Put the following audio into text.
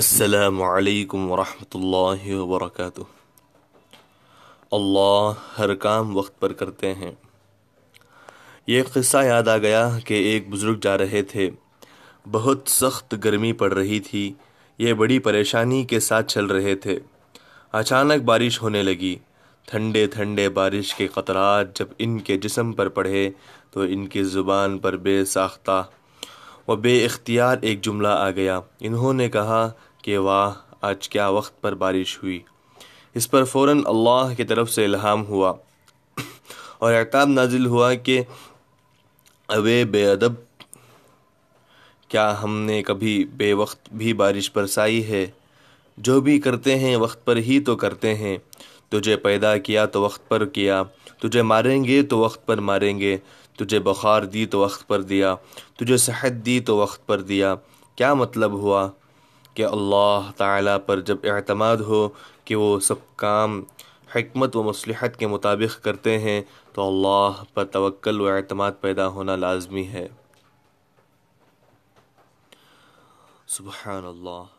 السلام علیکم ورحمۃ اللہ وبرکاتہ اللہ ہر کام وقت پر کرتے ہیں یہ قصہ یاد آ گیا کہ ایک بزرگ جا رہے تھے بہت سخت گرمی پڑ رہی تھی یہ بڑی پریشانی کے ساتھ چل رہے تھے اچانک بارش ہونے لگی ٹھنڈے تھنڈے بارش کے قطرات جب ان کے جسم پر پڑھے تو ان کی زبان پر بے ساختہ و بے اختیار ایک جملہ آ گیا انہوں نے کہا کہ واہ آج کیا وقت پر بارش ہوئی اس پر فوراً اللہ کی طرف سے الہام ہوا اور اعتاب نازل ہوا کہ اوے بے ادب کیا ہم نے کبھی بے وقت بھی بارش پر سائی ہے جو بھی کرتے ہیں وقت پر ہی تو کرتے ہیں تجھے پیدا کیا تو وقت پر کیا تجھے ماریں گے تو وقت پر ماریں گے تجھے بخار دی تو وقت پر دیا تجھے صحت دی تو وقت پر دیا کیا مطلب ہوا کہ اللہ تعالیٰ پر جب اعتماد ہو کہ وہ سب کام حکمت و مصلحت کے مطابق کرتے ہیں تو اللہ پر توکل و اعتماد پیدا ہونا لازمی ہے سبحان اللہ